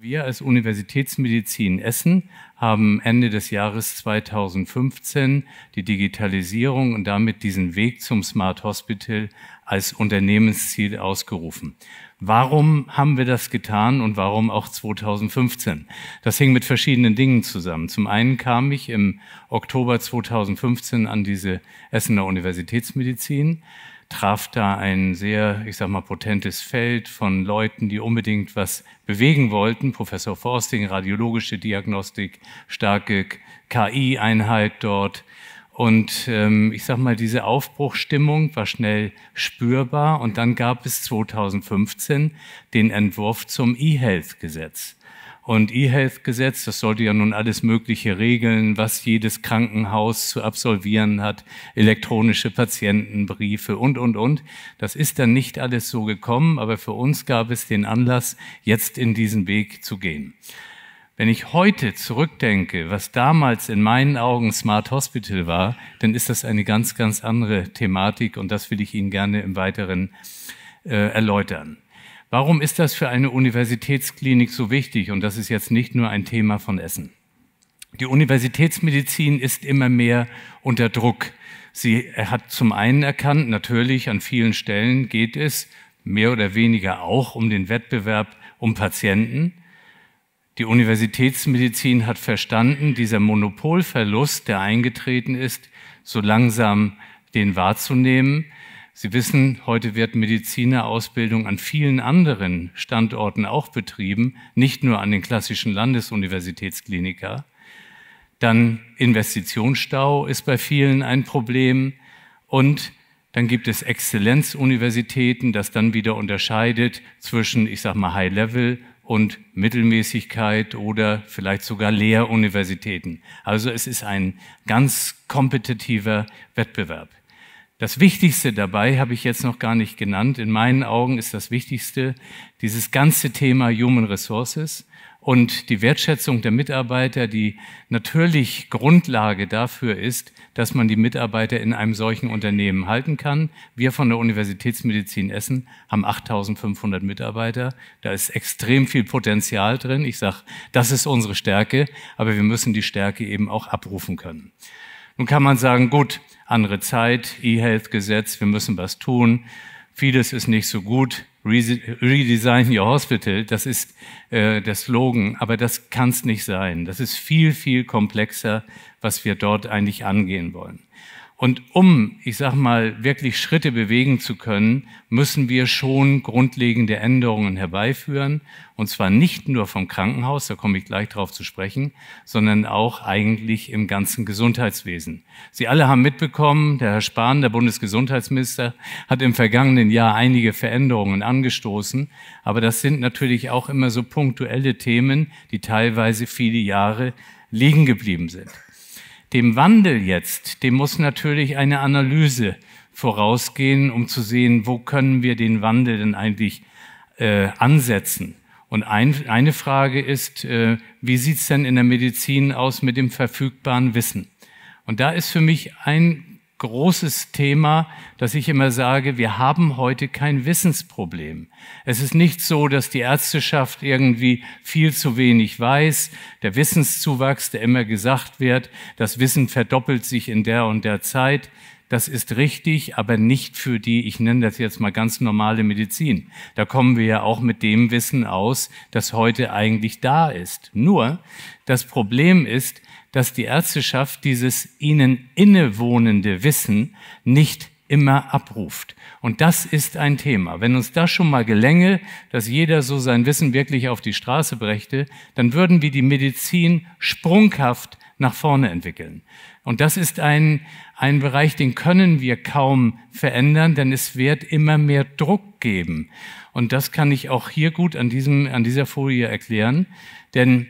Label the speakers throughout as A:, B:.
A: Wir als Universitätsmedizin Essen haben Ende des Jahres 2015 die Digitalisierung und damit diesen Weg zum Smart Hospital als Unternehmensziel ausgerufen. Warum haben wir das getan und warum auch 2015? Das hing mit verschiedenen Dingen zusammen. Zum einen kam ich im Oktober 2015 an diese Essener Universitätsmedizin traf da ein sehr, ich sag mal, potentes Feld von Leuten, die unbedingt was bewegen wollten. Professor Forsting, radiologische Diagnostik, starke KI-Einheit dort. Und ähm, ich sag mal, diese Aufbruchstimmung war schnell spürbar. Und dann gab es 2015 den Entwurf zum E-Health-Gesetz und E-Health-Gesetz, das sollte ja nun alles Mögliche regeln, was jedes Krankenhaus zu absolvieren hat, elektronische Patientenbriefe und, und, und. Das ist dann nicht alles so gekommen, aber für uns gab es den Anlass, jetzt in diesen Weg zu gehen. Wenn ich heute zurückdenke, was damals in meinen Augen Smart Hospital war, dann ist das eine ganz, ganz andere Thematik und das will ich Ihnen gerne im Weiteren äh, erläutern. Warum ist das für eine Universitätsklinik so wichtig? Und das ist jetzt nicht nur ein Thema von Essen. Die Universitätsmedizin ist immer mehr unter Druck. Sie hat zum einen erkannt, natürlich an vielen Stellen geht es mehr oder weniger auch um den Wettbewerb um Patienten. Die Universitätsmedizin hat verstanden, dieser Monopolverlust, der eingetreten ist, so langsam den wahrzunehmen Sie wissen, heute wird Medizinerausbildung an vielen anderen Standorten auch betrieben, nicht nur an den klassischen Landesuniversitätsklinika. Dann Investitionsstau ist bei vielen ein Problem und dann gibt es Exzellenzuniversitäten, das dann wieder unterscheidet zwischen, ich sag mal, High Level und Mittelmäßigkeit oder vielleicht sogar Lehruniversitäten. Also es ist ein ganz kompetitiver Wettbewerb. Das Wichtigste dabei habe ich jetzt noch gar nicht genannt. In meinen Augen ist das Wichtigste dieses ganze Thema Human Resources und die Wertschätzung der Mitarbeiter, die natürlich Grundlage dafür ist, dass man die Mitarbeiter in einem solchen Unternehmen halten kann. Wir von der Universitätsmedizin Essen haben 8500 Mitarbeiter. Da ist extrem viel Potenzial drin. Ich sage, das ist unsere Stärke, aber wir müssen die Stärke eben auch abrufen können. Nun kann man sagen, gut, andere Zeit, E-Health-Gesetz, wir müssen was tun. Vieles ist nicht so gut. Redesign Your Hospital, das ist äh, der Slogan, aber das kann es nicht sein. Das ist viel, viel komplexer, was wir dort eigentlich angehen wollen. Und um, ich sag mal, wirklich Schritte bewegen zu können, müssen wir schon grundlegende Änderungen herbeiführen. Und zwar nicht nur vom Krankenhaus, da komme ich gleich drauf zu sprechen, sondern auch eigentlich im ganzen Gesundheitswesen. Sie alle haben mitbekommen, der Herr Spahn, der Bundesgesundheitsminister, hat im vergangenen Jahr einige Veränderungen angestoßen. Aber das sind natürlich auch immer so punktuelle Themen, die teilweise viele Jahre liegen geblieben sind. Dem Wandel jetzt, dem muss natürlich eine Analyse vorausgehen, um zu sehen, wo können wir den Wandel denn eigentlich äh, ansetzen. Und ein, eine Frage ist, äh, wie sieht's denn in der Medizin aus mit dem verfügbaren Wissen? Und da ist für mich ein großes Thema, dass ich immer sage, wir haben heute kein Wissensproblem. Es ist nicht so, dass die Ärzteschaft irgendwie viel zu wenig weiß. Der Wissenszuwachs, der immer gesagt wird, das Wissen verdoppelt sich in der und der Zeit. Das ist richtig, aber nicht für die, ich nenne das jetzt mal ganz normale Medizin. Da kommen wir ja auch mit dem Wissen aus, das heute eigentlich da ist. Nur, das Problem ist, dass die Ärzteschaft dieses ihnen innewohnende Wissen nicht immer abruft. Und das ist ein Thema. Wenn uns das schon mal gelänge, dass jeder so sein Wissen wirklich auf die Straße brächte, dann würden wir die Medizin sprunghaft nach vorne entwickeln. Und das ist ein, ein Bereich, den können wir kaum verändern, denn es wird immer mehr Druck geben. Und das kann ich auch hier gut an, diesem, an dieser Folie erklären, denn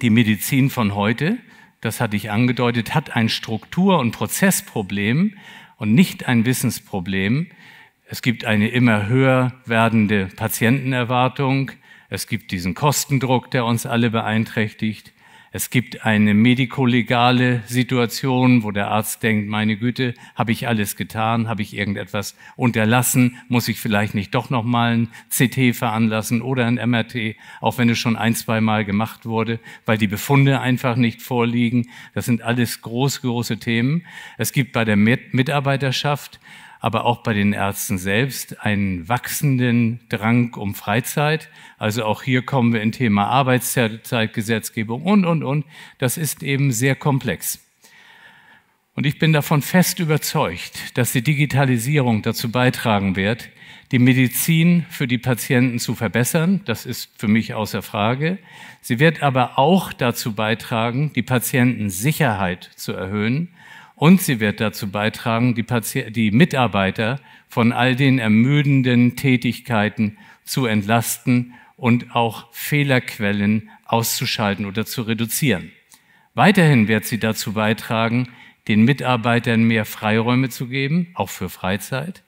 A: die Medizin von heute das hatte ich angedeutet, hat ein Struktur- und Prozessproblem und nicht ein Wissensproblem. Es gibt eine immer höher werdende Patientenerwartung. Es gibt diesen Kostendruck, der uns alle beeinträchtigt. Es gibt eine medikolegale Situation, wo der Arzt denkt, meine Güte, habe ich alles getan, habe ich irgendetwas unterlassen, muss ich vielleicht nicht doch nochmal ein CT veranlassen oder ein MRT, auch wenn es schon ein, zwei Mal gemacht wurde, weil die Befunde einfach nicht vorliegen. Das sind alles groß, große Themen. Es gibt bei der Mitarbeiterschaft aber auch bei den Ärzten selbst einen wachsenden Drang um Freizeit. Also auch hier kommen wir in Thema Arbeitszeitgesetzgebung und, und, und. Das ist eben sehr komplex. Und ich bin davon fest überzeugt, dass die Digitalisierung dazu beitragen wird, die Medizin für die Patienten zu verbessern. Das ist für mich außer Frage. Sie wird aber auch dazu beitragen, die Patientensicherheit zu erhöhen und sie wird dazu beitragen, die, Pati die Mitarbeiter von all den ermüdenden Tätigkeiten zu entlasten und auch Fehlerquellen auszuschalten oder zu reduzieren. Weiterhin wird sie dazu beitragen, den Mitarbeitern mehr Freiräume zu geben, auch für Freizeit.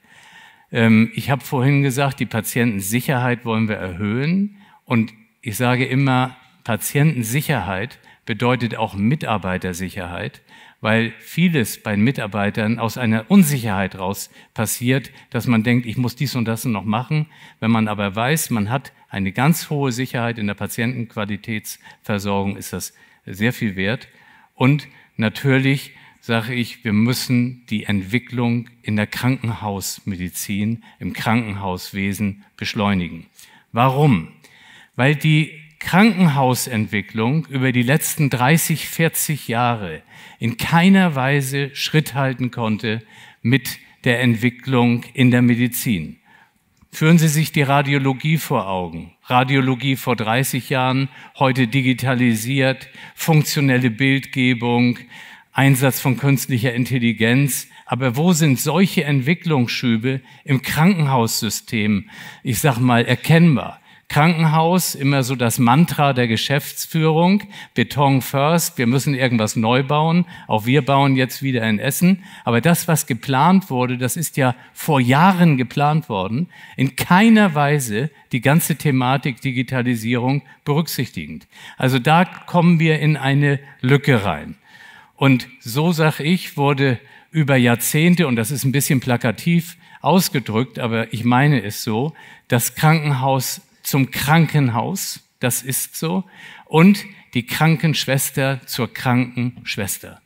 A: Ähm, ich habe vorhin gesagt, die Patientensicherheit wollen wir erhöhen. Und ich sage immer, Patientensicherheit bedeutet auch Mitarbeitersicherheit weil vieles bei Mitarbeitern aus einer Unsicherheit raus passiert, dass man denkt, ich muss dies und das noch machen. Wenn man aber weiß, man hat eine ganz hohe Sicherheit in der Patientenqualitätsversorgung, ist das sehr viel wert. Und natürlich sage ich, wir müssen die Entwicklung in der Krankenhausmedizin, im Krankenhauswesen beschleunigen. Warum? Weil die Krankenhausentwicklung über die letzten 30, 40 Jahre in keiner Weise Schritt halten konnte mit der Entwicklung in der Medizin. Führen Sie sich die Radiologie vor Augen. Radiologie vor 30 Jahren, heute digitalisiert, funktionelle Bildgebung, Einsatz von künstlicher Intelligenz. Aber wo sind solche Entwicklungsschübe im Krankenhaussystem, ich sag mal, erkennbar? Krankenhaus immer so das Mantra der Geschäftsführung, Beton first, wir müssen irgendwas neu bauen, auch wir bauen jetzt wieder in Essen. Aber das, was geplant wurde, das ist ja vor Jahren geplant worden, in keiner Weise die ganze Thematik Digitalisierung berücksichtigend. Also da kommen wir in eine Lücke rein. Und so, sag ich, wurde über Jahrzehnte, und das ist ein bisschen plakativ ausgedrückt, aber ich meine es so, das Krankenhaus zum Krankenhaus, das ist so, und die Krankenschwester zur Krankenschwester.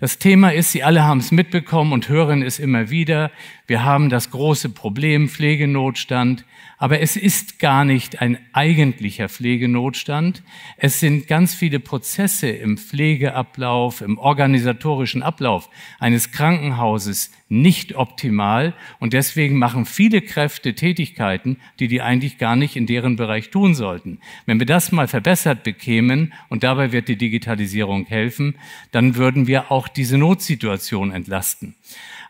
A: Das Thema ist, Sie alle haben es mitbekommen und hören es immer wieder, wir haben das große Problem Pflegenotstand, aber es ist gar nicht ein eigentlicher Pflegenotstand. Es sind ganz viele Prozesse im Pflegeablauf, im organisatorischen Ablauf eines Krankenhauses nicht optimal. Und deswegen machen viele Kräfte Tätigkeiten, die die eigentlich gar nicht in deren Bereich tun sollten. Wenn wir das mal verbessert bekämen, und dabei wird die Digitalisierung helfen, dann würden wir auch diese Notsituation entlasten.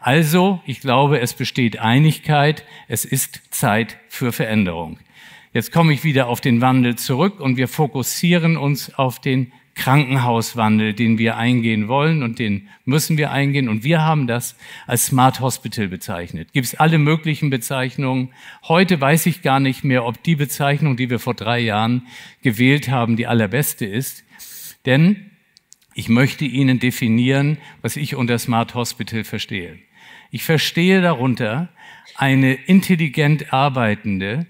A: Also, ich glaube, es besteht Einigkeit, es ist Zeit für Veränderung. Jetzt komme ich wieder auf den Wandel zurück und wir fokussieren uns auf den Krankenhauswandel, den wir eingehen wollen und den müssen wir eingehen. Und wir haben das als Smart Hospital bezeichnet. Gibt es alle möglichen Bezeichnungen. Heute weiß ich gar nicht mehr, ob die Bezeichnung, die wir vor drei Jahren gewählt haben, die allerbeste ist. Denn ich möchte Ihnen definieren, was ich unter Smart Hospital verstehe. Ich verstehe darunter eine intelligent arbeitende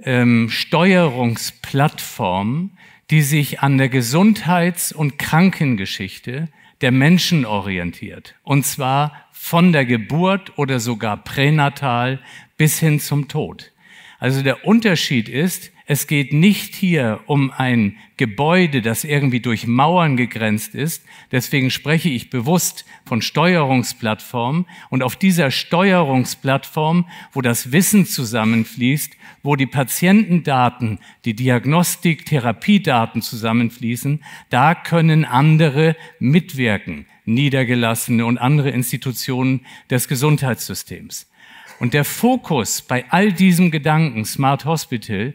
A: ähm, Steuerungsplattform, die sich an der Gesundheits- und Krankengeschichte der Menschen orientiert. Und zwar von der Geburt oder sogar pränatal bis hin zum Tod. Also der Unterschied ist, es geht nicht hier um ein Gebäude, das irgendwie durch Mauern gegrenzt ist. Deswegen spreche ich bewusst von Steuerungsplattformen. Und auf dieser Steuerungsplattform, wo das Wissen zusammenfließt, wo die Patientendaten, die Diagnostik, Therapiedaten zusammenfließen, da können andere mitwirken. Niedergelassene und andere Institutionen des Gesundheitssystems. Und der Fokus bei all diesem Gedanken Smart Hospital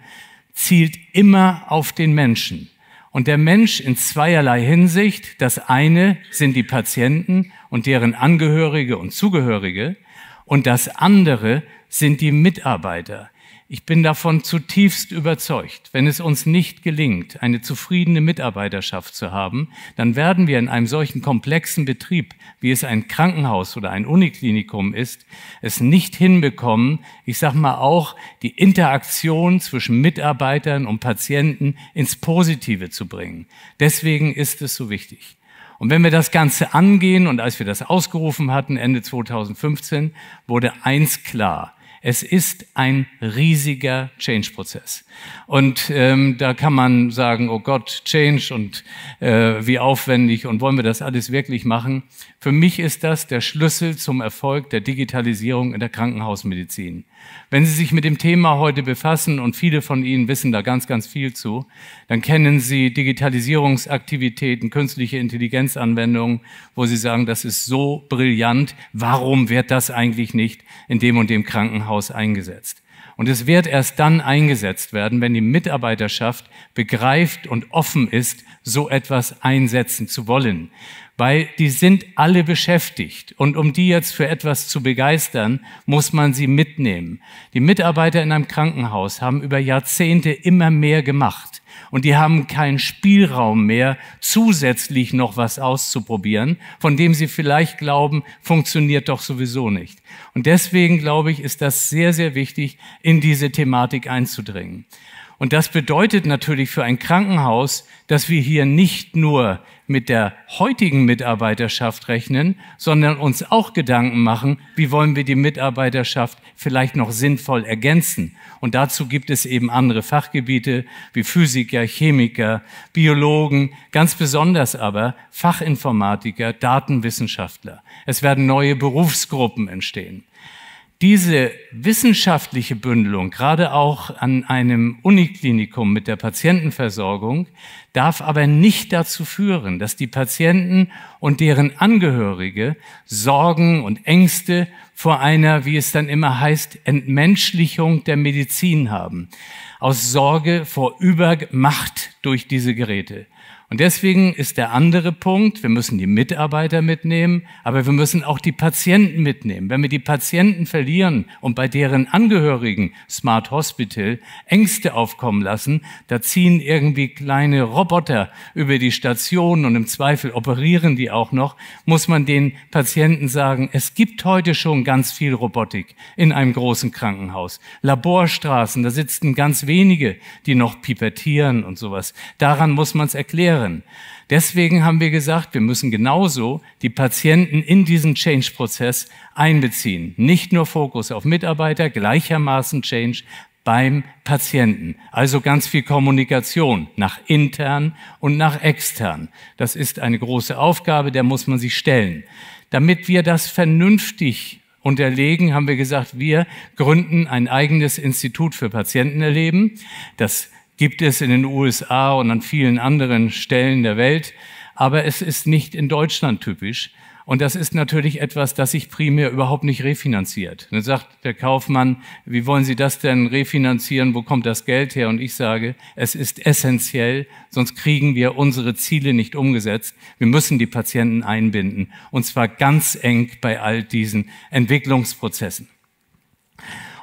A: zielt immer auf den Menschen. Und der Mensch in zweierlei Hinsicht, das eine sind die Patienten und deren Angehörige und Zugehörige und das andere sind die Mitarbeiter, ich bin davon zutiefst überzeugt, wenn es uns nicht gelingt, eine zufriedene Mitarbeiterschaft zu haben, dann werden wir in einem solchen komplexen Betrieb, wie es ein Krankenhaus oder ein Uniklinikum ist, es nicht hinbekommen, ich sage mal auch, die Interaktion zwischen Mitarbeitern und Patienten ins Positive zu bringen. Deswegen ist es so wichtig. Und wenn wir das Ganze angehen und als wir das ausgerufen hatten, Ende 2015, wurde eins klar. Es ist ein riesiger Change-Prozess. Und ähm, da kann man sagen, oh Gott, Change und äh, wie aufwendig und wollen wir das alles wirklich machen. Für mich ist das der Schlüssel zum Erfolg der Digitalisierung in der Krankenhausmedizin. Wenn Sie sich mit dem Thema heute befassen, und viele von Ihnen wissen da ganz, ganz viel zu, dann kennen Sie Digitalisierungsaktivitäten, künstliche Intelligenzanwendungen, wo Sie sagen, das ist so brillant, warum wird das eigentlich nicht in dem und dem Krankenhaus eingesetzt? Und es wird erst dann eingesetzt werden, wenn die Mitarbeiterschaft begreift und offen ist, so etwas einsetzen zu wollen weil die sind alle beschäftigt. Und um die jetzt für etwas zu begeistern, muss man sie mitnehmen. Die Mitarbeiter in einem Krankenhaus haben über Jahrzehnte immer mehr gemacht. Und die haben keinen Spielraum mehr, zusätzlich noch was auszuprobieren, von dem sie vielleicht glauben, funktioniert doch sowieso nicht. Und deswegen, glaube ich, ist das sehr, sehr wichtig, in diese Thematik einzudringen. Und das bedeutet natürlich für ein Krankenhaus, dass wir hier nicht nur mit der heutigen Mitarbeiterschaft rechnen, sondern uns auch Gedanken machen, wie wollen wir die Mitarbeiterschaft vielleicht noch sinnvoll ergänzen. Und dazu gibt es eben andere Fachgebiete wie Physiker, Chemiker, Biologen, ganz besonders aber Fachinformatiker, Datenwissenschaftler. Es werden neue Berufsgruppen entstehen diese wissenschaftliche Bündelung, gerade auch an einem Uniklinikum mit der Patientenversorgung, darf aber nicht dazu führen, dass die Patienten und deren Angehörige Sorgen und Ängste vor einer, wie es dann immer heißt, Entmenschlichung der Medizin haben, aus Sorge vor Übermacht durch diese Geräte. Und deswegen ist der andere Punkt, wir müssen die Mitarbeiter mitnehmen, aber wir müssen auch die Patienten mitnehmen. Wenn wir die Patienten verlieren und bei deren Angehörigen Smart Hospital Ängste aufkommen lassen, da ziehen irgendwie kleine Roboter über die Station und im Zweifel operieren die auch noch, muss man den Patienten sagen, es gibt heute schon ganz viel Robotik in einem großen Krankenhaus. Laborstraßen, da sitzen ganz wenige, die noch pipettieren und sowas. Daran muss man es erklären erklären. Deswegen haben wir gesagt, wir müssen genauso die Patienten in diesen Change-Prozess einbeziehen. Nicht nur Fokus auf Mitarbeiter, gleichermaßen Change beim Patienten. Also ganz viel Kommunikation nach intern und nach extern. Das ist eine große Aufgabe, der muss man sich stellen. Damit wir das vernünftig unterlegen, haben wir gesagt, wir gründen ein eigenes Institut für Patientenerleben. Das gibt es in den USA und an vielen anderen Stellen der Welt, aber es ist nicht in Deutschland typisch. Und das ist natürlich etwas, das sich primär überhaupt nicht refinanziert. Dann sagt der Kaufmann, wie wollen Sie das denn refinanzieren? Wo kommt das Geld her? Und ich sage, es ist essentiell, sonst kriegen wir unsere Ziele nicht umgesetzt. Wir müssen die Patienten einbinden. Und zwar ganz eng bei all diesen Entwicklungsprozessen.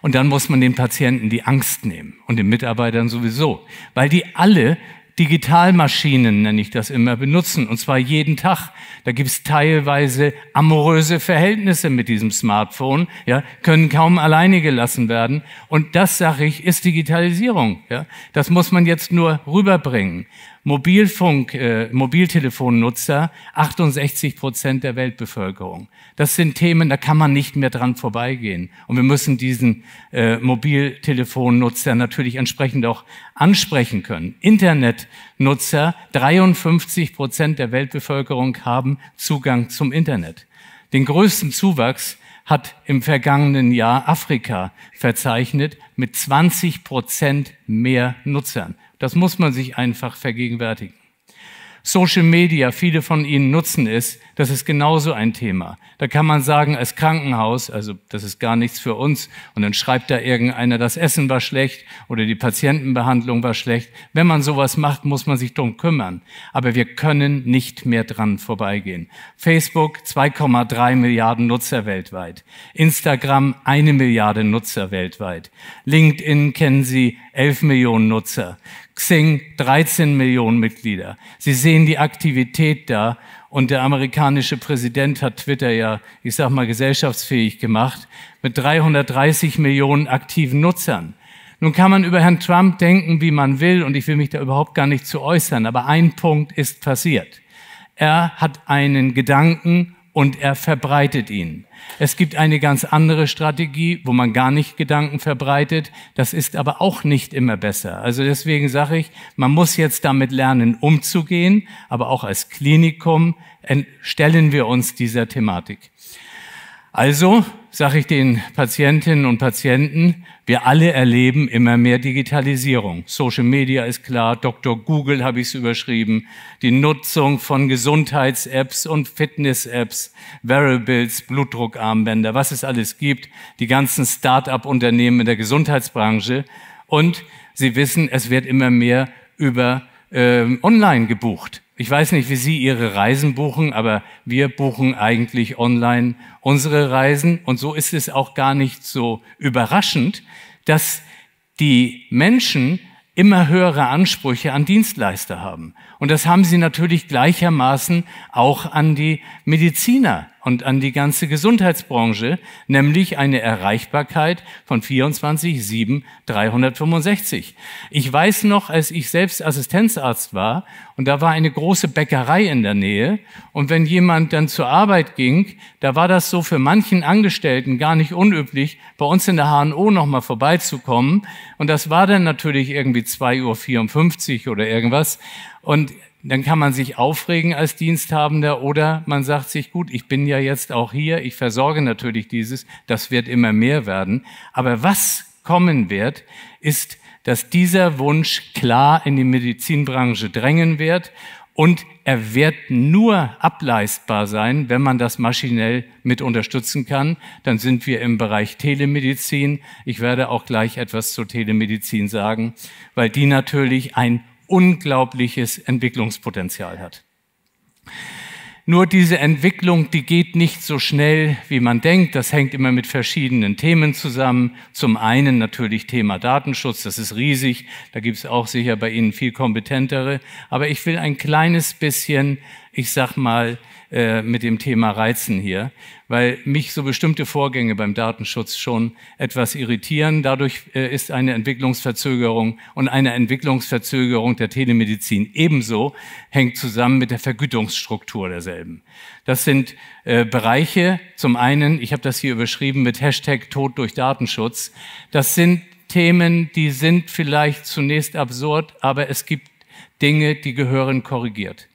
A: Und dann muss man den Patienten die Angst nehmen und den Mitarbeitern sowieso, weil die alle Digitalmaschinen, nenne ich das immer, benutzen. Und zwar jeden Tag. Da gibt es teilweise amoröse Verhältnisse mit diesem Smartphone, ja, können kaum alleine gelassen werden. Und das, sage ich, ist Digitalisierung. Ja. Das muss man jetzt nur rüberbringen. Mobilfunk, äh, Mobiltelefonnutzer 68 Prozent der Weltbevölkerung. Das sind Themen, da kann man nicht mehr dran vorbeigehen. Und wir müssen diesen äh, Mobiltelefonnutzer natürlich entsprechend auch ansprechen können. Internetnutzer 53 Prozent der Weltbevölkerung haben Zugang zum Internet. Den größten Zuwachs hat im vergangenen Jahr Afrika verzeichnet mit 20 Prozent mehr Nutzern. Das muss man sich einfach vergegenwärtigen. Social Media, viele von Ihnen nutzen es, das ist genauso ein Thema. Da kann man sagen, als Krankenhaus, also das ist gar nichts für uns, und dann schreibt da irgendeiner, das Essen war schlecht oder die Patientenbehandlung war schlecht. Wenn man sowas macht, muss man sich drum kümmern. Aber wir können nicht mehr dran vorbeigehen. Facebook 2,3 Milliarden Nutzer weltweit. Instagram eine Milliarde Nutzer weltweit. LinkedIn kennen Sie 11 Millionen Nutzer. Xing 13 Millionen Mitglieder. Sie sehen die Aktivität da und der amerikanische Präsident hat Twitter ja, ich sag mal, gesellschaftsfähig gemacht mit 330 Millionen aktiven Nutzern. Nun kann man über Herrn Trump denken, wie man will und ich will mich da überhaupt gar nicht zu äußern, aber ein Punkt ist passiert. Er hat einen Gedanken und er verbreitet ihn. Es gibt eine ganz andere Strategie, wo man gar nicht Gedanken verbreitet. Das ist aber auch nicht immer besser. Also deswegen sage ich, man muss jetzt damit lernen, umzugehen, aber auch als Klinikum stellen wir uns dieser Thematik. Also sage ich den Patientinnen und Patienten, wir alle erleben immer mehr Digitalisierung. Social Media ist klar, Dr. Google habe ich es überschrieben, die Nutzung von Gesundheits-Apps und Fitness-Apps, Variables, Blutdruckarmbänder, was es alles gibt, die ganzen Start-up-Unternehmen in der Gesundheitsbranche. Und Sie wissen, es wird immer mehr über äh, online gebucht. Ich weiß nicht, wie Sie Ihre Reisen buchen, aber wir buchen eigentlich online unsere Reisen. Und so ist es auch gar nicht so überraschend, dass die Menschen immer höhere Ansprüche an Dienstleister haben. Und das haben sie natürlich gleichermaßen auch an die Mediziner und an die ganze Gesundheitsbranche, nämlich eine Erreichbarkeit von 24, 7, 365. Ich weiß noch, als ich selbst Assistenzarzt war und da war eine große Bäckerei in der Nähe und wenn jemand dann zur Arbeit ging, da war das so für manchen Angestellten gar nicht unüblich, bei uns in der HNO nochmal vorbeizukommen und das war dann natürlich irgendwie 2 Uhr 54 oder irgendwas und dann kann man sich aufregen als Diensthabender oder man sagt sich, gut, ich bin ja jetzt auch hier, ich versorge natürlich dieses, das wird immer mehr werden. Aber was kommen wird, ist, dass dieser Wunsch klar in die Medizinbranche drängen wird und er wird nur ableistbar sein, wenn man das maschinell mit unterstützen kann. Dann sind wir im Bereich Telemedizin. Ich werde auch gleich etwas zur Telemedizin sagen, weil die natürlich ein unglaubliches Entwicklungspotenzial hat. Nur diese Entwicklung, die geht nicht so schnell, wie man denkt. Das hängt immer mit verschiedenen Themen zusammen. Zum einen natürlich Thema Datenschutz, das ist riesig. Da gibt es auch sicher bei Ihnen viel kompetentere. Aber ich will ein kleines bisschen ich sag mal, äh, mit dem Thema Reizen hier, weil mich so bestimmte Vorgänge beim Datenschutz schon etwas irritieren. Dadurch äh, ist eine Entwicklungsverzögerung und eine Entwicklungsverzögerung der Telemedizin ebenso hängt zusammen mit der Vergütungsstruktur derselben. Das sind äh, Bereiche, zum einen, ich habe das hier überschrieben mit Hashtag Tod durch Datenschutz, das sind Themen, die sind vielleicht zunächst absurd, aber es gibt Dinge, die gehören korrigiert.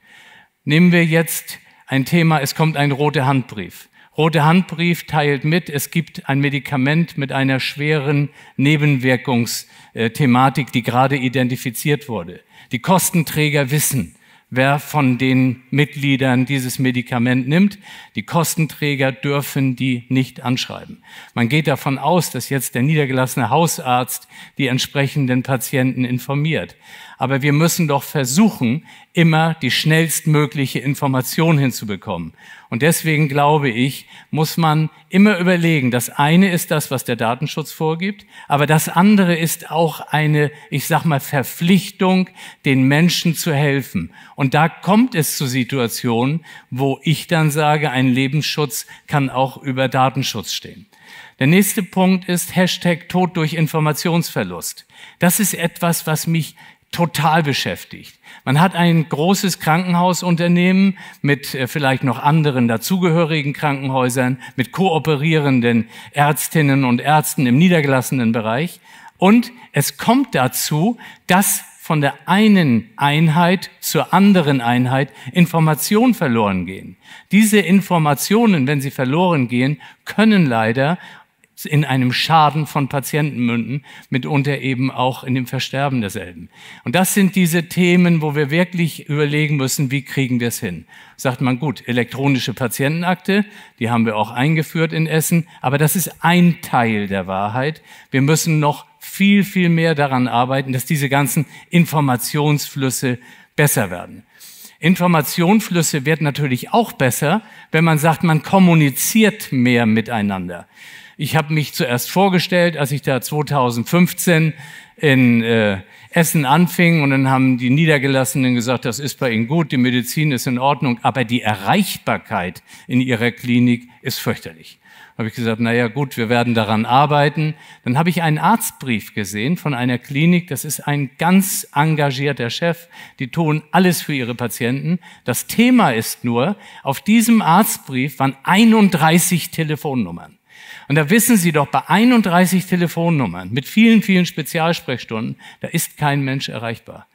A: Nehmen wir jetzt ein Thema, es kommt ein roter Handbrief. Rote Handbrief teilt mit, es gibt ein Medikament mit einer schweren Nebenwirkungsthematik, die gerade identifiziert wurde. Die Kostenträger wissen, wer von den Mitgliedern dieses Medikament nimmt. Die Kostenträger dürfen die nicht anschreiben. Man geht davon aus, dass jetzt der niedergelassene Hausarzt die entsprechenden Patienten informiert aber wir müssen doch versuchen, immer die schnellstmögliche Information hinzubekommen. Und deswegen glaube ich, muss man immer überlegen, das eine ist das, was der Datenschutz vorgibt, aber das andere ist auch eine, ich sag mal, Verpflichtung, den Menschen zu helfen. Und da kommt es zu Situationen, wo ich dann sage, ein Lebensschutz kann auch über Datenschutz stehen. Der nächste Punkt ist Hashtag Tod durch Informationsverlust. Das ist etwas, was mich total beschäftigt. Man hat ein großes Krankenhausunternehmen mit äh, vielleicht noch anderen dazugehörigen Krankenhäusern, mit kooperierenden Ärztinnen und Ärzten im niedergelassenen Bereich. Und es kommt dazu, dass von der einen Einheit zur anderen Einheit Informationen verloren gehen. Diese Informationen, wenn sie verloren gehen, können leider in einem Schaden von Patienten münden, mitunter eben auch in dem Versterben derselben. Und das sind diese Themen, wo wir wirklich überlegen müssen, wie kriegen wir es hin. Sagt man, gut, elektronische Patientenakte, die haben wir auch eingeführt in Essen, aber das ist ein Teil der Wahrheit. Wir müssen noch viel, viel mehr daran arbeiten, dass diese ganzen Informationsflüsse besser werden. Informationsflüsse werden natürlich auch besser, wenn man sagt, man kommuniziert mehr miteinander. Ich habe mich zuerst vorgestellt, als ich da 2015 in äh, Essen anfing und dann haben die Niedergelassenen gesagt, das ist bei Ihnen gut, die Medizin ist in Ordnung, aber die Erreichbarkeit in Ihrer Klinik ist fürchterlich. Habe ich gesagt, naja gut, wir werden daran arbeiten. Dann habe ich einen Arztbrief gesehen von einer Klinik, das ist ein ganz engagierter Chef, die tun alles für ihre Patienten. Das Thema ist nur, auf diesem Arztbrief waren 31 Telefonnummern. Und da wissen Sie doch, bei 31 Telefonnummern mit vielen, vielen Spezialsprechstunden, da ist kein Mensch erreichbar.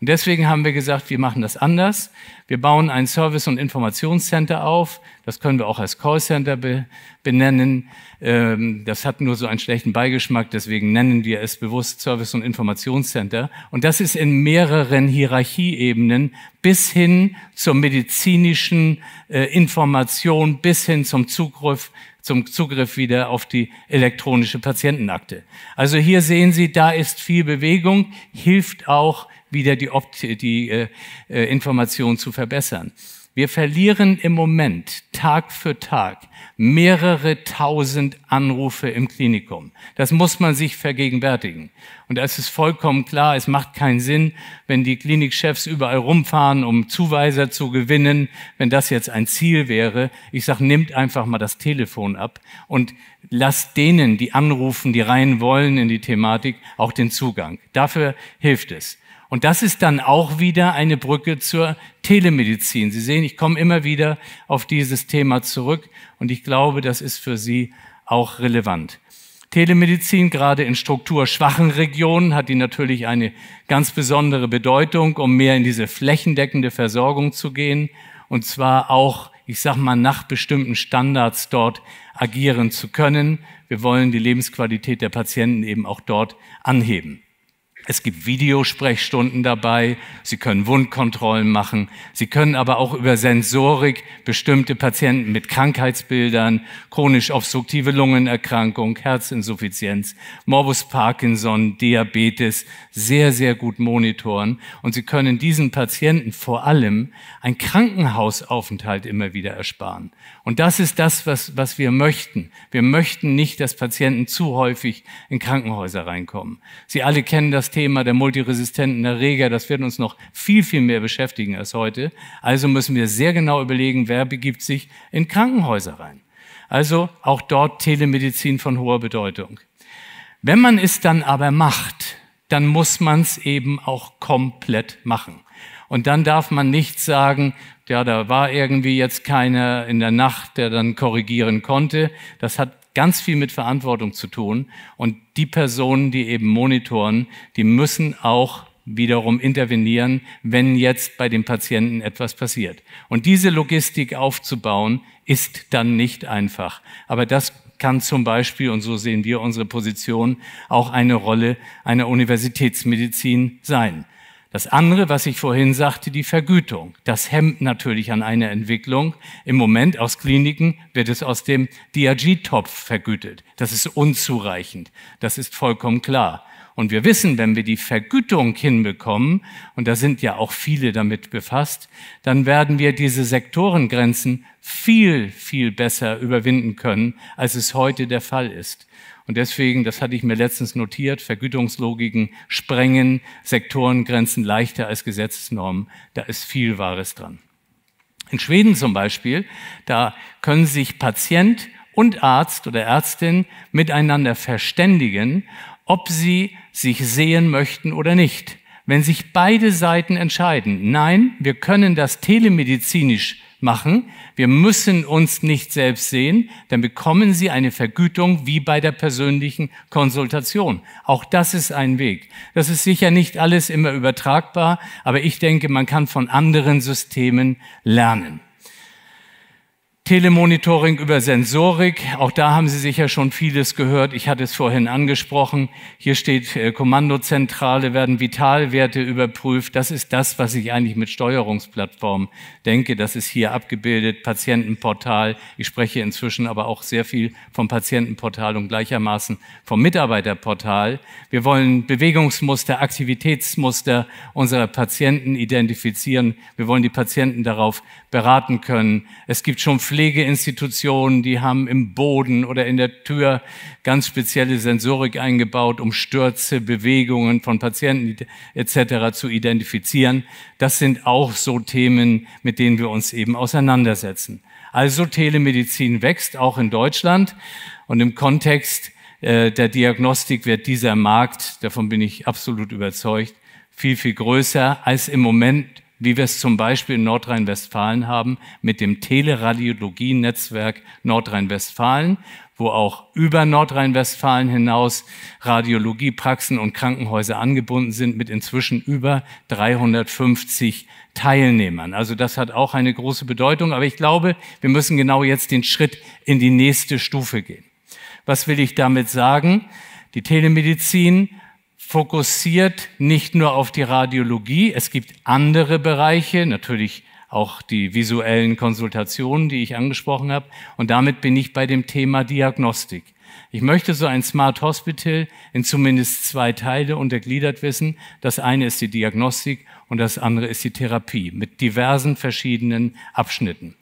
A: Und deswegen haben wir gesagt, wir machen das anders. Wir bauen ein Service- und Informationscenter auf. Das können wir auch als Callcenter be benennen. Ähm, das hat nur so einen schlechten Beigeschmack. Deswegen nennen wir es bewusst Service- und Informationscenter. Und das ist in mehreren Hierarchieebenen bis hin zur medizinischen äh, Information, bis hin zum Zugriff zum Zugriff wieder auf die elektronische Patientenakte. Also hier sehen Sie, da ist viel Bewegung, hilft auch wieder die, Opt die äh, äh Information zu verbessern. Wir verlieren im Moment Tag für Tag mehrere tausend Anrufe im Klinikum. Das muss man sich vergegenwärtigen. Und es ist vollkommen klar, es macht keinen Sinn, wenn die Klinikchefs überall rumfahren, um Zuweiser zu gewinnen, wenn das jetzt ein Ziel wäre. Ich sage, nimmt einfach mal das Telefon ab und lasst denen, die anrufen, die rein wollen in die Thematik, auch den Zugang. Dafür hilft es. Und das ist dann auch wieder eine Brücke zur Telemedizin. Sie sehen, ich komme immer wieder auf dieses Thema zurück und ich glaube, das ist für Sie auch relevant. Telemedizin, gerade in strukturschwachen Regionen, hat die natürlich eine ganz besondere Bedeutung, um mehr in diese flächendeckende Versorgung zu gehen und zwar auch, ich sag mal, nach bestimmten Standards dort agieren zu können. Wir wollen die Lebensqualität der Patienten eben auch dort anheben. Es gibt Videosprechstunden dabei, Sie können Wundkontrollen machen, Sie können aber auch über Sensorik bestimmte Patienten mit Krankheitsbildern, chronisch obstruktive Lungenerkrankung, Herzinsuffizienz, Morbus Parkinson, Diabetes sehr, sehr gut monitoren. Und Sie können diesen Patienten vor allem einen Krankenhausaufenthalt immer wieder ersparen. Und das ist das, was, was wir möchten. Wir möchten nicht, dass Patienten zu häufig in Krankenhäuser reinkommen. Sie alle kennen das Thema der multiresistenten Erreger, das wird uns noch viel, viel mehr beschäftigen als heute. Also müssen wir sehr genau überlegen, wer begibt sich in Krankenhäuser rein. Also auch dort Telemedizin von hoher Bedeutung. Wenn man es dann aber macht, dann muss man es eben auch komplett machen. Und dann darf man nicht sagen, ja, da war irgendwie jetzt keiner in der Nacht, der dann korrigieren konnte. Das hat ganz viel mit Verantwortung zu tun. Und die Personen, die eben monitoren, die müssen auch wiederum intervenieren, wenn jetzt bei dem Patienten etwas passiert. Und diese Logistik aufzubauen, ist dann nicht einfach. Aber das kann zum Beispiel, und so sehen wir unsere Position, auch eine Rolle einer Universitätsmedizin sein. Das andere, was ich vorhin sagte, die Vergütung. Das hemmt natürlich an einer Entwicklung. Im Moment aus Kliniken wird es aus dem DRG-Topf vergütet. Das ist unzureichend. Das ist vollkommen klar. Und wir wissen, wenn wir die Vergütung hinbekommen, und da sind ja auch viele damit befasst, dann werden wir diese Sektorengrenzen viel, viel besser überwinden können, als es heute der Fall ist. Und deswegen, das hatte ich mir letztens notiert, Vergütungslogiken sprengen Sektorengrenzen leichter als Gesetzesnormen. Da ist viel Wahres dran. In Schweden zum Beispiel, da können sich Patient und Arzt oder Ärztin miteinander verständigen, ob sie sich sehen möchten oder nicht. Wenn sich beide Seiten entscheiden, nein, wir können das telemedizinisch machen. Wir müssen uns nicht selbst sehen, dann bekommen Sie eine Vergütung wie bei der persönlichen Konsultation. Auch das ist ein Weg. Das ist sicher nicht alles immer übertragbar, aber ich denke, man kann von anderen Systemen lernen. Telemonitoring über Sensorik, auch da haben Sie sicher schon vieles gehört. Ich hatte es vorhin angesprochen. Hier steht, äh, Kommandozentrale werden Vitalwerte überprüft. Das ist das, was ich eigentlich mit Steuerungsplattformen denke. Das ist hier abgebildet, Patientenportal. Ich spreche inzwischen aber auch sehr viel vom Patientenportal und gleichermaßen vom Mitarbeiterportal. Wir wollen Bewegungsmuster, Aktivitätsmuster unserer Patienten identifizieren. Wir wollen die Patienten darauf beraten können. Es gibt schon Pflicht Pflegeinstitutionen, die haben im Boden oder in der Tür ganz spezielle Sensorik eingebaut, um Stürze, Bewegungen von Patienten etc. zu identifizieren. Das sind auch so Themen, mit denen wir uns eben auseinandersetzen. Also Telemedizin wächst auch in Deutschland und im Kontext äh, der Diagnostik wird dieser Markt, davon bin ich absolut überzeugt, viel, viel größer als im Moment wie wir es zum Beispiel in Nordrhein-Westfalen haben, mit dem Teleradiologie-Netzwerk Nordrhein-Westfalen, wo auch über Nordrhein-Westfalen hinaus Radiologiepraxen und Krankenhäuser angebunden sind mit inzwischen über 350 Teilnehmern. Also das hat auch eine große Bedeutung, aber ich glaube, wir müssen genau jetzt den Schritt in die nächste Stufe gehen. Was will ich damit sagen? Die Telemedizin fokussiert nicht nur auf die Radiologie, es gibt andere Bereiche, natürlich auch die visuellen Konsultationen, die ich angesprochen habe. Und damit bin ich bei dem Thema Diagnostik. Ich möchte so ein Smart Hospital in zumindest zwei Teile untergliedert wissen. Das eine ist die Diagnostik und das andere ist die Therapie mit diversen verschiedenen Abschnitten.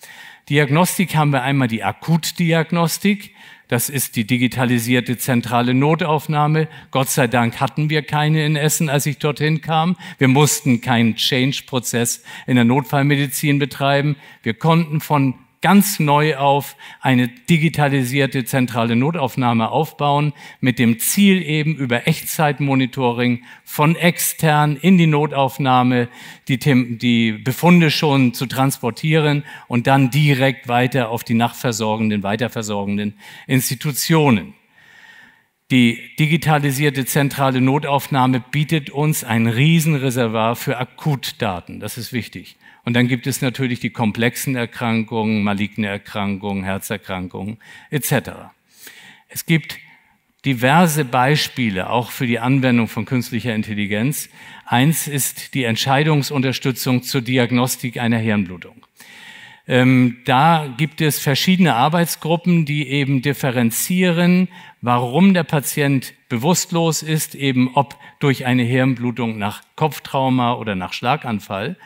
A: Diagnostik haben wir einmal die Akutdiagnostik. Das ist die digitalisierte zentrale Notaufnahme. Gott sei Dank hatten wir keine in Essen, als ich dorthin kam. Wir mussten keinen Change-Prozess in der Notfallmedizin betreiben. Wir konnten von ganz neu auf eine digitalisierte zentrale Notaufnahme aufbauen, mit dem Ziel eben über Echtzeitmonitoring von extern in die Notaufnahme die, die Befunde schon zu transportieren und dann direkt weiter auf die nachversorgenden, weiterversorgenden Institutionen. Die digitalisierte zentrale Notaufnahme bietet uns ein Riesenreservoir für Akutdaten. Das ist wichtig. Und dann gibt es natürlich die komplexen Erkrankungen, maligne Erkrankungen, Herzerkrankungen etc. Es gibt diverse Beispiele auch für die Anwendung von künstlicher Intelligenz. Eins ist die Entscheidungsunterstützung zur Diagnostik einer Hirnblutung. Ähm, da gibt es verschiedene Arbeitsgruppen, die eben differenzieren, warum der Patient bewusstlos ist, eben ob durch eine Hirnblutung nach Kopftrauma oder nach Schlaganfall.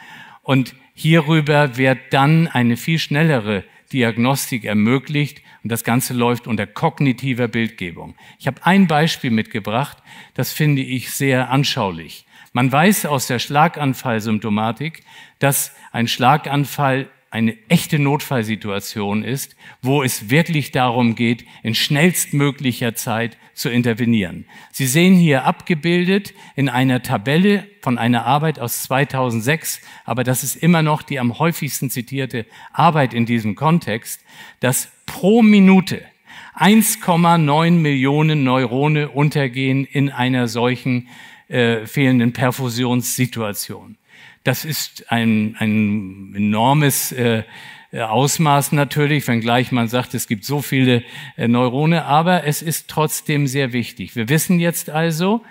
A: Und Hierüber wird dann eine viel schnellere Diagnostik ermöglicht und das Ganze läuft unter kognitiver Bildgebung. Ich habe ein Beispiel mitgebracht, das finde ich sehr anschaulich. Man weiß aus der Schlaganfallsymptomatik, dass ein Schlaganfall eine echte Notfallsituation ist, wo es wirklich darum geht, in schnellstmöglicher Zeit zu intervenieren. Sie sehen hier abgebildet in einer Tabelle von einer Arbeit aus 2006, aber das ist immer noch die am häufigsten zitierte Arbeit in diesem Kontext, dass pro Minute 1,9 Millionen Neurone untergehen in einer solchen äh, fehlenden Perfusionssituation. Das ist ein, ein enormes äh, äh, Ausmaß natürlich, wenngleich man sagt, es gibt so viele äh, Neurone, aber es ist trotzdem sehr wichtig. Wir wissen jetzt also,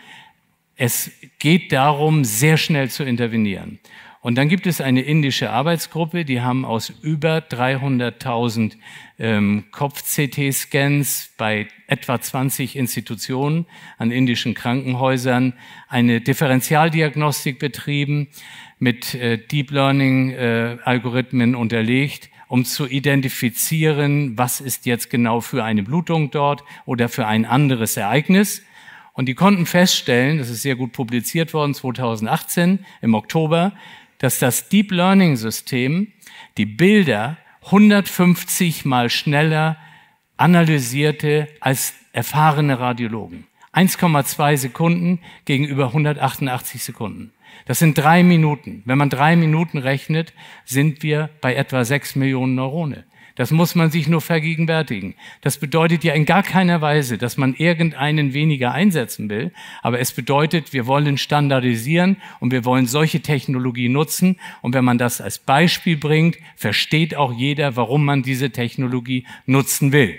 A: es geht darum, sehr schnell zu intervenieren. Und dann gibt es eine indische Arbeitsgruppe, die haben aus über 300.000 ähm, Kopf-CT-Scans bei etwa 20 Institutionen an indischen Krankenhäusern eine Differentialdiagnostik betrieben, mit äh, Deep Learning-Algorithmen äh, unterlegt, um zu identifizieren, was ist jetzt genau für eine Blutung dort oder für ein anderes Ereignis. Und die konnten feststellen, das ist sehr gut publiziert worden 2018 im Oktober, dass das Deep Learning-System die Bilder 150 mal schneller analysierte als erfahrene Radiologen. 1,2 Sekunden gegenüber 188 Sekunden. Das sind drei Minuten. Wenn man drei Minuten rechnet, sind wir bei etwa sechs Millionen Neurone. Das muss man sich nur vergegenwärtigen. Das bedeutet ja in gar keiner Weise, dass man irgendeinen weniger einsetzen will, aber es bedeutet, wir wollen standardisieren und wir wollen solche Technologie nutzen. Und wenn man das als Beispiel bringt, versteht auch jeder, warum man diese Technologie nutzen will.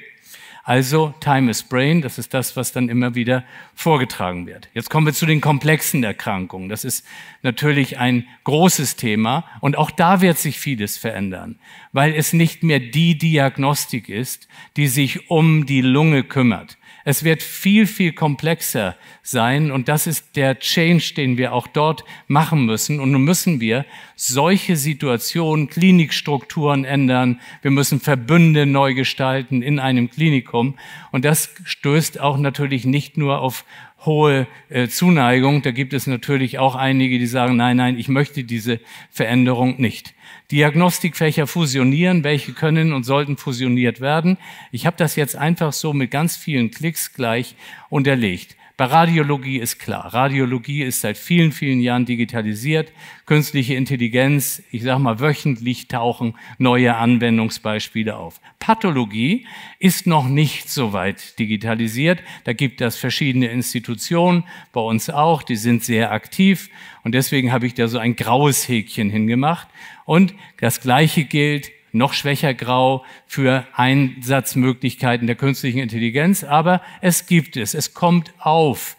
A: Also Time is Brain, das ist das, was dann immer wieder vorgetragen wird. Jetzt kommen wir zu den komplexen Erkrankungen. Das ist natürlich ein großes Thema und auch da wird sich vieles verändern, weil es nicht mehr die Diagnostik ist, die sich um die Lunge kümmert. Es wird viel, viel komplexer sein und das ist der Change, den wir auch dort machen müssen. Und nun müssen wir solche Situationen, Klinikstrukturen ändern. Wir müssen Verbünde neu gestalten in einem Klinikum. Und das stößt auch natürlich nicht nur auf hohe äh, Zuneigung. Da gibt es natürlich auch einige, die sagen, nein, nein, ich möchte diese Veränderung nicht. Diagnostikfächer fusionieren, welche können und sollten fusioniert werden. Ich habe das jetzt einfach so mit ganz vielen Klicks gleich unterlegt. Bei Radiologie ist klar, Radiologie ist seit vielen, vielen Jahren digitalisiert. Künstliche Intelligenz, ich sage mal, wöchentlich tauchen neue Anwendungsbeispiele auf. Pathologie ist noch nicht so weit digitalisiert. Da gibt es verschiedene Institutionen, bei uns auch, die sind sehr aktiv. Und deswegen habe ich da so ein graues Häkchen hingemacht. Und das Gleiche gilt noch schwächer grau für Einsatzmöglichkeiten der künstlichen Intelligenz, aber es gibt es, es kommt auf.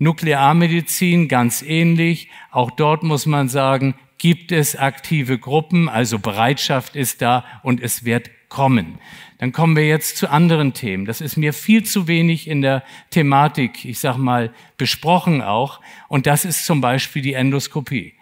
A: Nuklearmedizin ganz ähnlich, auch dort muss man sagen, gibt es aktive Gruppen, also Bereitschaft ist da und es wird kommen. Dann kommen wir jetzt zu anderen Themen. Das ist mir viel zu wenig in der Thematik, ich sag mal, besprochen auch. Und das ist zum Beispiel die Endoskopie.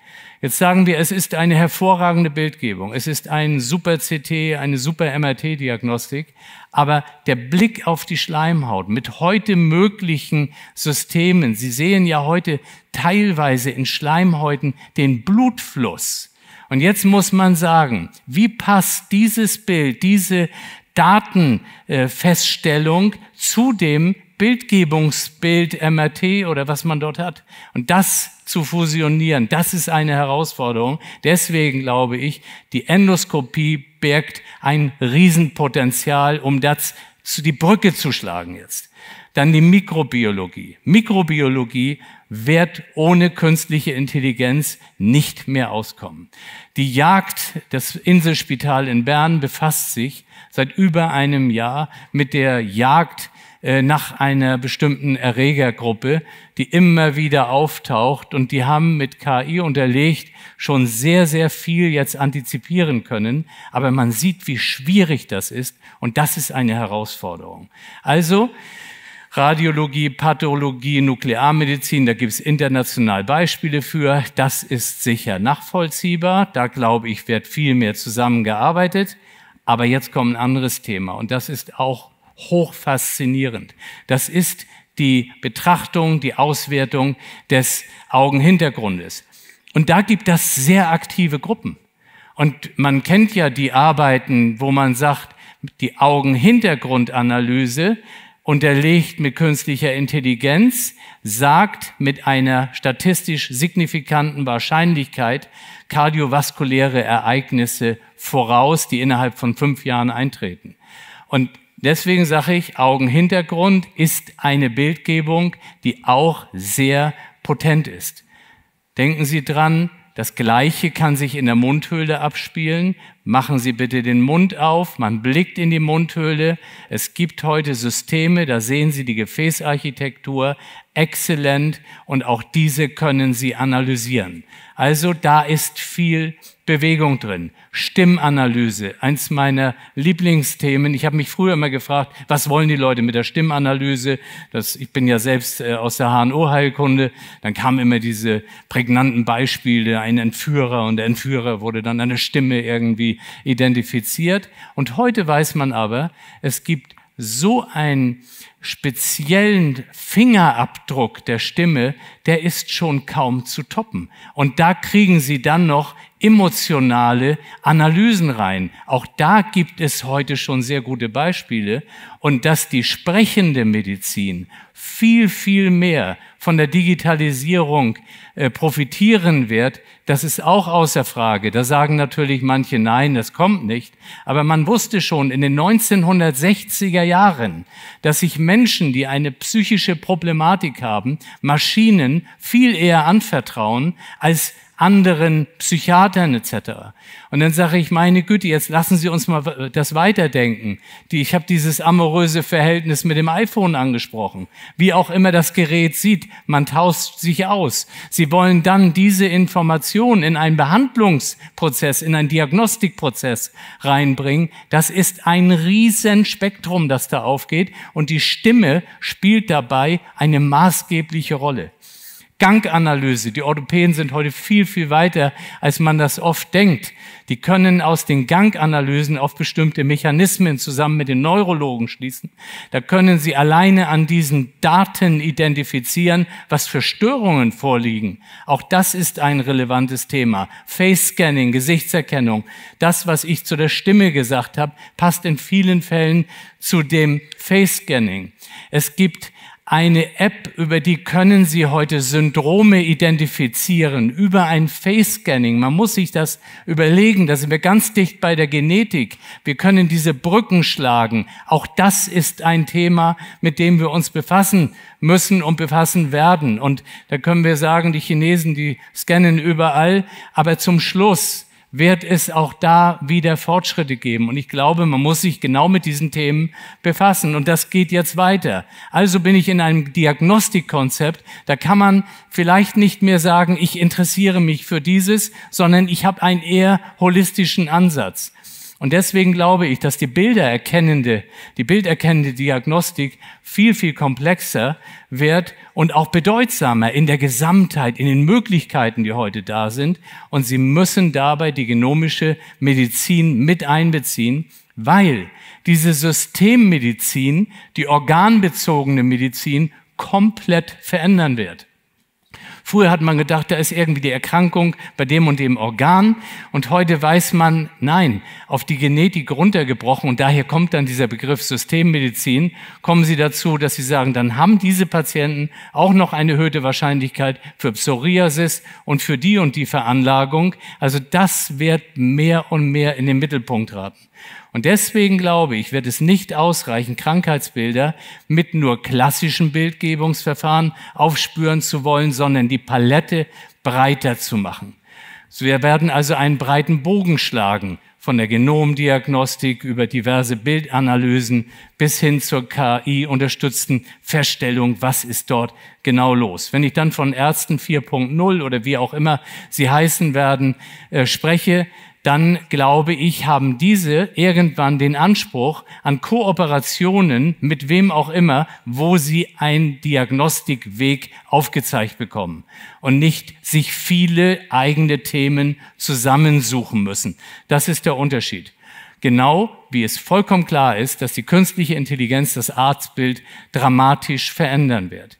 A: Jetzt sagen wir, es ist eine hervorragende Bildgebung, es ist ein super CT, eine super MRT-Diagnostik, aber der Blick auf die Schleimhaut mit heute möglichen Systemen, Sie sehen ja heute teilweise in Schleimhäuten den Blutfluss. Und jetzt muss man sagen, wie passt dieses Bild, diese Datenfeststellung zu dem Bildgebungsbild MRT oder was man dort hat? Und das zu fusionieren. Das ist eine Herausforderung. Deswegen glaube ich, die Endoskopie birgt ein Riesenpotenzial, um das zu die Brücke zu schlagen jetzt. Dann die Mikrobiologie. Mikrobiologie wird ohne künstliche Intelligenz nicht mehr auskommen. Die Jagd, das Inselspital in Bern befasst sich seit über einem Jahr mit der Jagd äh, nach einer bestimmten Erregergruppe, die immer wieder auftaucht und die haben mit KI unterlegt schon sehr, sehr viel jetzt antizipieren können. Aber man sieht, wie schwierig das ist und das ist eine Herausforderung. Also, Radiologie, Pathologie, Nuklearmedizin, da gibt es international Beispiele für. Das ist sicher nachvollziehbar. Da glaube ich, wird viel mehr zusammengearbeitet. Aber jetzt kommt ein anderes Thema und das ist auch hochfaszinierend. Das ist die Betrachtung, die Auswertung des Augenhintergrundes. Und da gibt es sehr aktive Gruppen. Und man kennt ja die Arbeiten, wo man sagt, die Augenhintergrundanalyse unterlegt mit künstlicher Intelligenz, sagt mit einer statistisch signifikanten Wahrscheinlichkeit kardiovaskuläre Ereignisse voraus, die innerhalb von fünf Jahren eintreten. Und Deswegen sage ich, Augenhintergrund ist eine Bildgebung, die auch sehr potent ist. Denken Sie dran, das Gleiche kann sich in der Mundhöhle abspielen. Machen Sie bitte den Mund auf. Man blickt in die Mundhöhle. Es gibt heute Systeme, da sehen Sie die Gefäßarchitektur, exzellent. Und auch diese können Sie analysieren. Also da ist viel Bewegung drin. Stimmanalyse, eins meiner Lieblingsthemen. Ich habe mich früher immer gefragt, was wollen die Leute mit der Stimmanalyse? Das, ich bin ja selbst äh, aus der HNO-Heilkunde. Dann kamen immer diese prägnanten Beispiele, ein Entführer und der Entführer wurde dann eine Stimme irgendwie identifiziert. Und heute weiß man aber, es gibt so ein speziellen Fingerabdruck der Stimme, der ist schon kaum zu toppen. Und da kriegen sie dann noch emotionale Analysen rein. Auch da gibt es heute schon sehr gute Beispiele und dass die sprechende Medizin viel, viel mehr von der Digitalisierung äh, profitieren wird, das ist auch außer Frage. Da sagen natürlich manche, nein, das kommt nicht. Aber man wusste schon in den 1960er Jahren, dass sich Menschen, die eine psychische Problematik haben, Maschinen viel eher anvertrauen als anderen Psychiatern etc. Und dann sage ich, meine Güte, jetzt lassen Sie uns mal äh, das weiterdenken. Die, ich habe dieses amoröse Verhältnis mit dem iPhone angesprochen. Wie auch immer das Gerät sieht, man tauscht sich aus. Sie wollen dann diese Information in einen Behandlungsprozess, in einen Diagnostikprozess reinbringen. Das ist ein Riesenspektrum, das da aufgeht. Und die Stimme spielt dabei eine maßgebliche Rolle. Ganganalyse. Die Orthopäden sind heute viel, viel weiter, als man das oft denkt. Die können aus den Ganganalysen auf bestimmte Mechanismen zusammen mit den Neurologen schließen. Da können sie alleine an diesen Daten identifizieren, was für Störungen vorliegen. Auch das ist ein relevantes Thema. Face-Scanning, Gesichtserkennung, das, was ich zu der Stimme gesagt habe, passt in vielen Fällen zu dem Face-Scanning. Es gibt eine App, über die können Sie heute Syndrome identifizieren, über ein Face-Scanning. Man muss sich das überlegen, da sind wir ganz dicht bei der Genetik. Wir können diese Brücken schlagen. Auch das ist ein Thema, mit dem wir uns befassen müssen und befassen werden. Und da können wir sagen, die Chinesen, die scannen überall. Aber zum Schluss, wird es auch da wieder Fortschritte geben. Und ich glaube, man muss sich genau mit diesen Themen befassen. Und das geht jetzt weiter. Also bin ich in einem Diagnostikkonzept. Da kann man vielleicht nicht mehr sagen, ich interessiere mich für dieses, sondern ich habe einen eher holistischen Ansatz. Und deswegen glaube ich, dass die bildererkennende, die bilderkennende Diagnostik viel, viel komplexer wird und auch bedeutsamer in der Gesamtheit, in den Möglichkeiten, die heute da sind. Und sie müssen dabei die genomische Medizin mit einbeziehen, weil diese Systemmedizin die organbezogene Medizin komplett verändern wird. Früher hat man gedacht, da ist irgendwie die Erkrankung bei dem und dem Organ. Und heute weiß man, nein, auf die Genetik runtergebrochen. Und daher kommt dann dieser Begriff Systemmedizin. Kommen Sie dazu, dass Sie sagen, dann haben diese Patienten auch noch eine erhöhte Wahrscheinlichkeit für Psoriasis und für die und die Veranlagung. Also das wird mehr und mehr in den Mittelpunkt raten. Und deswegen glaube ich, wird es nicht ausreichen, Krankheitsbilder mit nur klassischen Bildgebungsverfahren aufspüren zu wollen, sondern die Palette breiter zu machen. Wir werden also einen breiten Bogen schlagen, von der Genomdiagnostik über diverse Bildanalysen bis hin zur KI-unterstützten Feststellung, was ist dort genau los. Wenn ich dann von Ärzten 4.0 oder wie auch immer sie heißen werden, äh, spreche, dann glaube ich, haben diese irgendwann den Anspruch an Kooperationen mit wem auch immer, wo sie einen Diagnostikweg aufgezeigt bekommen und nicht sich viele eigene Themen zusammensuchen müssen. Das ist der Unterschied. Genau wie es vollkommen klar ist, dass die künstliche Intelligenz das Arztbild dramatisch verändern wird.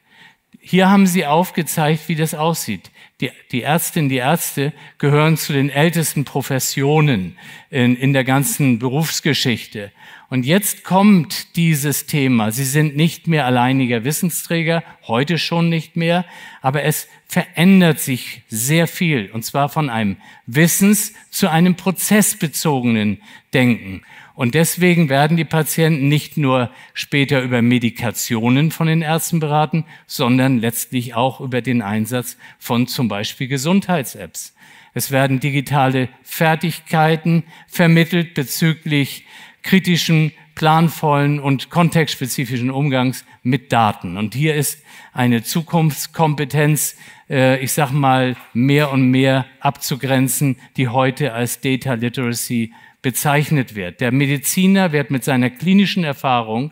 A: Hier haben sie aufgezeigt, wie das aussieht die, die Ärztinnen, die Ärzte gehören zu den ältesten Professionen in, in der ganzen Berufsgeschichte. Und jetzt kommt dieses Thema. Sie sind nicht mehr alleiniger Wissensträger, heute schon nicht mehr, aber es verändert sich sehr viel, und zwar von einem Wissens zu einem prozessbezogenen Denken. Und deswegen werden die Patienten nicht nur später über Medikationen von den Ärzten beraten, sondern letztlich auch über den Einsatz von zum Beispiel Gesundheits-Apps. Es werden digitale Fertigkeiten vermittelt bezüglich kritischen, planvollen und kontextspezifischen Umgangs mit Daten. Und hier ist eine Zukunftskompetenz äh, ich sag mal, mehr und mehr abzugrenzen, die heute als Data Literacy bezeichnet wird. Der Mediziner wird mit seiner klinischen Erfahrung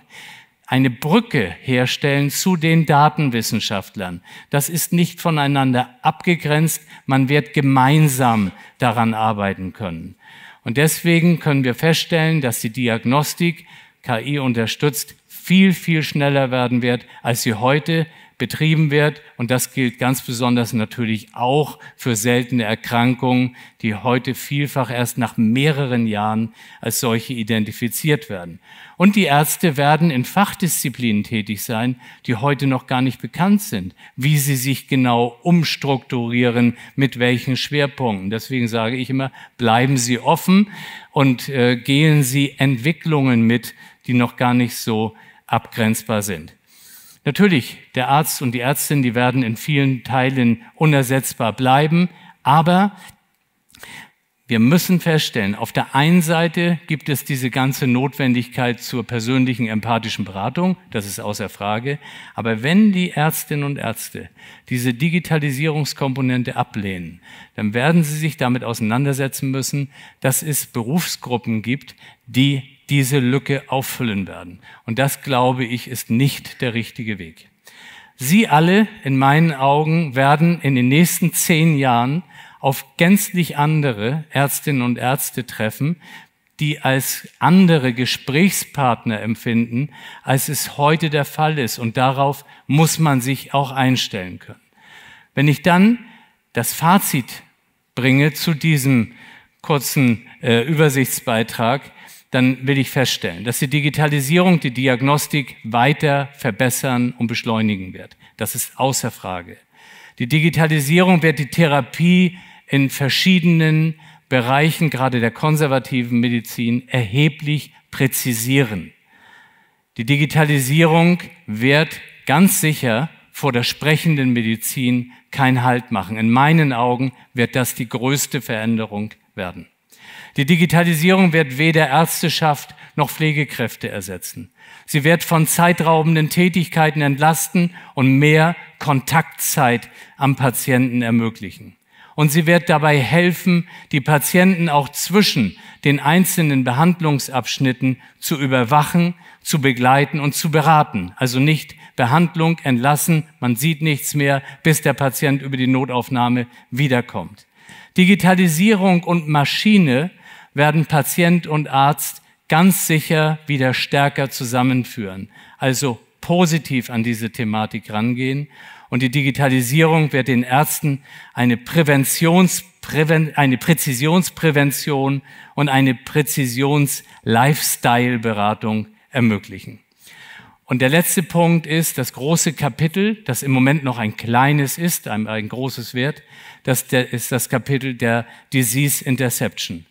A: eine Brücke herstellen zu den Datenwissenschaftlern. Das ist nicht voneinander abgegrenzt, man wird gemeinsam daran arbeiten können. Und deswegen können wir feststellen, dass die Diagnostik KI unterstützt viel, viel schneller werden wird, als sie heute betrieben wird. Und das gilt ganz besonders natürlich auch für seltene Erkrankungen, die heute vielfach erst nach mehreren Jahren als solche identifiziert werden. Und die Ärzte werden in Fachdisziplinen tätig sein, die heute noch gar nicht bekannt sind, wie sie sich genau umstrukturieren, mit welchen Schwerpunkten. Deswegen sage ich immer, bleiben Sie offen und äh, gehen Sie Entwicklungen mit, die noch gar nicht so abgrenzbar sind. Natürlich, der Arzt und die Ärztin, die werden in vielen Teilen unersetzbar bleiben, aber wir müssen feststellen, auf der einen Seite gibt es diese ganze Notwendigkeit zur persönlichen empathischen Beratung, das ist außer Frage, aber wenn die Ärztinnen und Ärzte diese Digitalisierungskomponente ablehnen, dann werden sie sich damit auseinandersetzen müssen, dass es Berufsgruppen gibt, die diese Lücke auffüllen werden. Und das, glaube ich, ist nicht der richtige Weg. Sie alle, in meinen Augen, werden in den nächsten zehn Jahren auf gänzlich andere Ärztinnen und Ärzte treffen, die als andere Gesprächspartner empfinden, als es heute der Fall ist. Und darauf muss man sich auch einstellen können. Wenn ich dann das Fazit bringe zu diesem kurzen äh, Übersichtsbeitrag, dann will ich feststellen, dass die Digitalisierung die Diagnostik weiter verbessern und beschleunigen wird. Das ist außer Frage. Die Digitalisierung wird die Therapie in verschiedenen Bereichen, gerade der konservativen Medizin, erheblich präzisieren. Die Digitalisierung wird ganz sicher vor der sprechenden Medizin keinen Halt machen. In meinen Augen wird das die größte Veränderung werden. Die Digitalisierung wird weder Ärzteschaft noch Pflegekräfte ersetzen. Sie wird von zeitraubenden Tätigkeiten entlasten und mehr Kontaktzeit am Patienten ermöglichen. Und sie wird dabei helfen, die Patienten auch zwischen den einzelnen Behandlungsabschnitten zu überwachen, zu begleiten und zu beraten. Also nicht Behandlung entlassen, man sieht nichts mehr, bis der Patient über die Notaufnahme wiederkommt. Digitalisierung und Maschine werden Patient und Arzt ganz sicher wieder stärker zusammenführen. Also positiv an diese Thematik rangehen. Und die Digitalisierung wird den Ärzten eine, Präventions, eine Präzisionsprävention und eine Präzisions-Lifestyle-Beratung ermöglichen. Und der letzte Punkt ist das große Kapitel, das im Moment noch ein kleines ist, ein, ein großes Wert, das ist das Kapitel der Disease Interception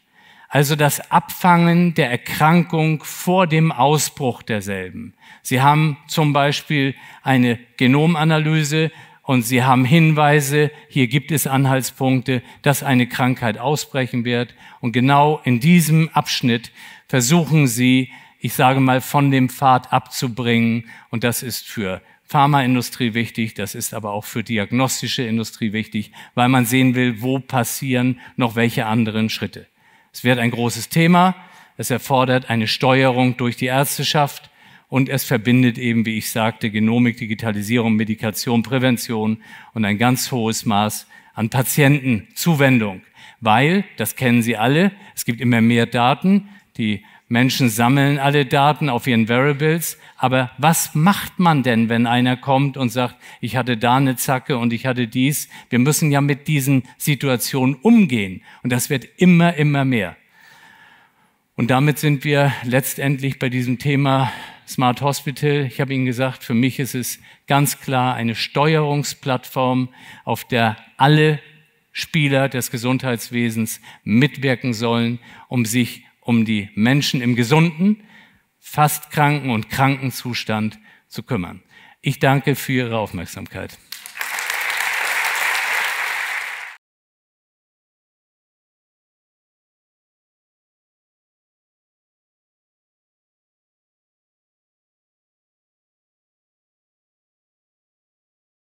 A: also das Abfangen der Erkrankung vor dem Ausbruch derselben. Sie haben zum Beispiel eine Genomanalyse und sie haben Hinweise, hier gibt es Anhaltspunkte, dass eine Krankheit ausbrechen wird. Und genau in diesem Abschnitt versuchen sie, ich sage mal, von dem Pfad abzubringen. Und das ist für Pharmaindustrie wichtig, das ist aber auch für diagnostische Industrie wichtig, weil man sehen will, wo passieren noch welche anderen Schritte. Es wird ein großes Thema. Es erfordert eine Steuerung durch die Ärzteschaft und es verbindet eben, wie ich sagte, Genomik, Digitalisierung, Medikation, Prävention und ein ganz hohes Maß an Patientenzuwendung. Weil, das kennen Sie alle, es gibt immer mehr Daten, die Menschen sammeln alle Daten auf ihren Variables, aber was macht man denn, wenn einer kommt und sagt, ich hatte da eine Zacke und ich hatte dies? Wir müssen ja mit diesen Situationen umgehen und das wird immer, immer mehr. Und damit sind wir letztendlich bei diesem Thema Smart Hospital. Ich habe Ihnen gesagt, für mich ist es ganz klar eine Steuerungsplattform, auf der alle Spieler des Gesundheitswesens mitwirken sollen, um sich um die Menschen im gesunden, fast kranken und kranken Zustand zu kümmern. Ich danke für Ihre Aufmerksamkeit.